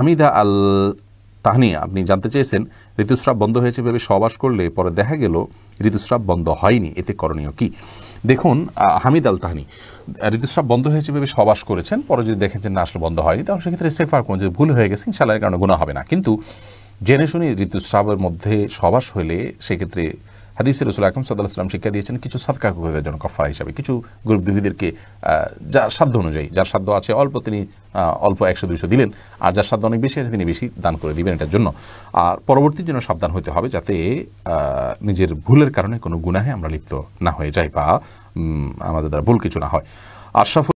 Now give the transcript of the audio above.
হামিদা আল তাহনিয়া আপনি জানতে চেয়েছেন ঋতুস্রাব বন্ধ হয়েছে ভেবে সবাস করলে পরে দেখা গেল ঋতুস্রাব বন্ধ হয়নি এতে করণীয় কি দেখুন হামিদ আল তাহানি ঋতুস্রাব বন্ধ হয়েছে ভেবে সবাস করেছেন পরে যদি দেখেন যে না আসলে বন্ধ হয়নি তাহলে সেক্ষেত্রে সেফার কোন যদি ভুল হয়ে গেছে ইনশাল্লাহের কারণে গুণা হবে না কিন্তু জেনে শুনি ঋতুস্রাবের মধ্যে সবাস হলে সেক্ষেত্রে হাদিসের রসুল আকম সাদাম শিক্ষা দিয়েছেন কিছু সাদকা করে জন্য কফারা হিসাবে কিছু গরিব দুহীদেরকে যার সাধ্য অনুযায়ী যার সাধ্য আছে অল্প তিনি অল্প একশো দুইশো দিলেন আর যার সাধ্য অনেক বেশি আছে তিনি বেশি দান করে দিবেন এটার জন্য আর পরবর্তী জন্য সাবধান হতে হবে যাতে নিজের ভুলের কারণে কোনো গুনাহে আমরা লিপ্ত না হয়ে যাই বা আমাদের দ্বারা ভুল কিছু না হয় আশরাফুল